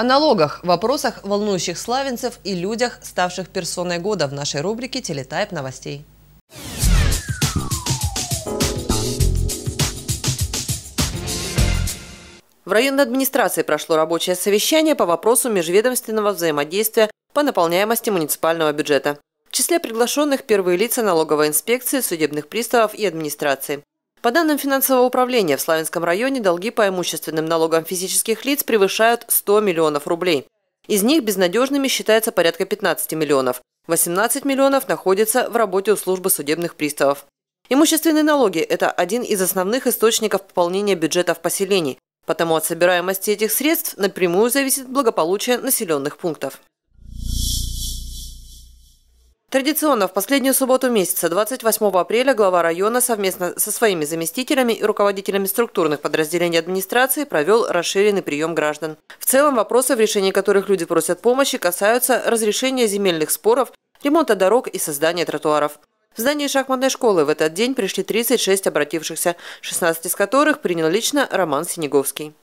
О налогах, вопросах, волнующих славянцев и людях, ставших персоной года в нашей рубрике «Телетайп новостей». В районной администрации прошло рабочее совещание по вопросу межведомственного взаимодействия по наполняемости муниципального бюджета. В числе приглашенных первые лица налоговой инспекции, судебных приставов и администрации. По данным финансового управления, в Славянском районе долги по имущественным налогам физических лиц превышают 100 миллионов рублей. Из них безнадежными считается порядка 15 миллионов. 18 миллионов находится в работе у службы судебных приставов. Имущественные налоги – это один из основных источников пополнения бюджетов поселений, потому от собираемости этих средств напрямую зависит благополучие населенных пунктов. Традиционно в последнюю субботу месяца, 28 апреля, глава района совместно со своими заместителями и руководителями структурных подразделений администрации провел расширенный прием граждан. В целом вопросы, в решении которых люди просят помощи, касаются разрешения земельных споров, ремонта дорог и создания тротуаров. В здании шахматной школы в этот день пришли 36 обратившихся, 16 из которых принял лично Роман Синеговский.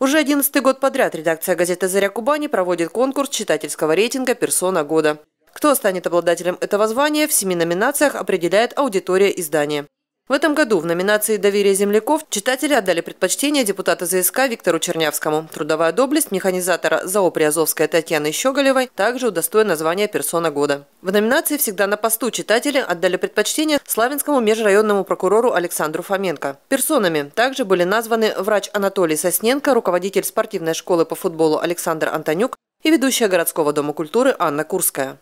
Уже одиннадцатый год подряд редакция газеты «Заря Кубани» проводит конкурс читательского рейтинга «Персона года». Кто станет обладателем этого звания, в семи номинациях определяет аудитория издания. В этом году в номинации «Доверие земляков» читатели отдали предпочтение депутата ЗСК Виктору Чернявскому. Трудовая доблесть механизатора ЗАО Приазовская Татьяны Щеголевой также удостоена названия «Персона года». В номинации «Всегда на посту» читатели отдали предпочтение славянскому межрайонному прокурору Александру Фоменко. Персонами также были названы врач Анатолий Сосненко, руководитель спортивной школы по футболу Александр Антонюк и ведущая городского дома культуры Анна Курская.